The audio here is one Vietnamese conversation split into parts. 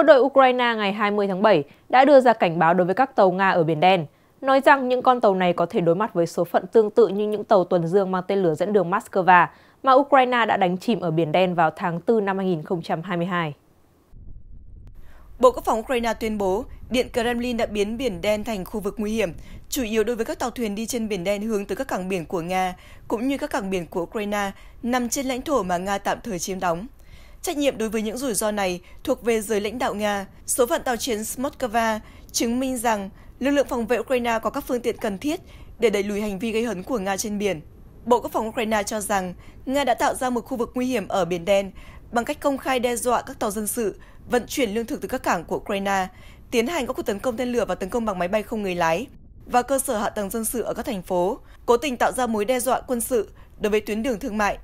quân đội Ukraine ngày 20 tháng 7 đã đưa ra cảnh báo đối với các tàu Nga ở Biển Đen, nói rằng những con tàu này có thể đối mặt với số phận tương tự như những tàu tuần dương mang tên lửa dẫn đường Moscow mà Ukraine đã đánh chìm ở Biển Đen vào tháng 4 năm 2022. Bộ Quốc phòng Ukraine tuyên bố Điện Kremlin đã biến Biển Đen thành khu vực nguy hiểm, chủ yếu đối với các tàu thuyền đi trên Biển Đen hướng tới các cảng biển của Nga, cũng như các cảng biển của Ukraine nằm trên lãnh thổ mà Nga tạm thời chiếm đóng. Trách nhiệm đối với những rủi ro này thuộc về giới lãnh đạo Nga. Số phận tàu chiến Smoskva chứng minh rằng lực lượng phòng vệ Ukraine có các phương tiện cần thiết để đẩy lùi hành vi gây hấn của Nga trên biển. Bộ Quốc phòng Ukraine cho rằng Nga đã tạo ra một khu vực nguy hiểm ở Biển Đen bằng cách công khai đe dọa các tàu dân sự vận chuyển lương thực từ các cảng của Ukraine, tiến hành các cuộc tấn công tên lửa và tấn công bằng máy bay không người lái và cơ sở hạ tầng dân sự ở các thành phố, cố tình tạo ra mối đe dọa quân sự đối với tuyến đường thương mại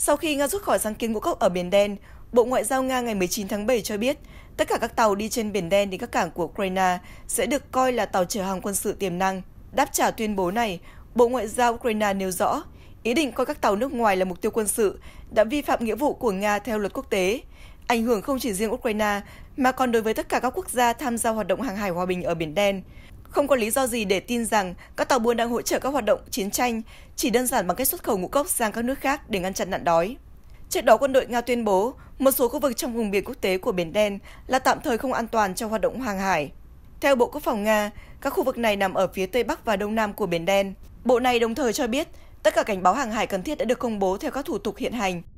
sau khi Nga rút khỏi sáng kiến ngũ cốc ở Biển Đen, Bộ Ngoại giao Nga ngày 19 tháng 7 cho biết tất cả các tàu đi trên Biển Đen đến các cảng của Ukraine sẽ được coi là tàu chở hàng quân sự tiềm năng. Đáp trả tuyên bố này, Bộ Ngoại giao Ukraine nêu rõ ý định coi các tàu nước ngoài là mục tiêu quân sự đã vi phạm nghĩa vụ của Nga theo luật quốc tế, ảnh hưởng không chỉ riêng Ukraine mà còn đối với tất cả các quốc gia tham gia hoạt động hàng hải hòa bình ở Biển Đen. Không có lý do gì để tin rằng các tàu buôn đang hỗ trợ các hoạt động chiến tranh chỉ đơn giản bằng cách xuất khẩu ngũ cốc sang các nước khác để ngăn chặn nạn đói. Trước đó, quân đội Nga tuyên bố một số khu vực trong vùng biển quốc tế của Biển Đen là tạm thời không an toàn cho hoạt động hàng hải. Theo Bộ Quốc phòng Nga, các khu vực này nằm ở phía tây bắc và đông nam của Biển Đen. Bộ này đồng thời cho biết tất cả cảnh báo hàng hải cần thiết đã được công bố theo các thủ tục hiện hành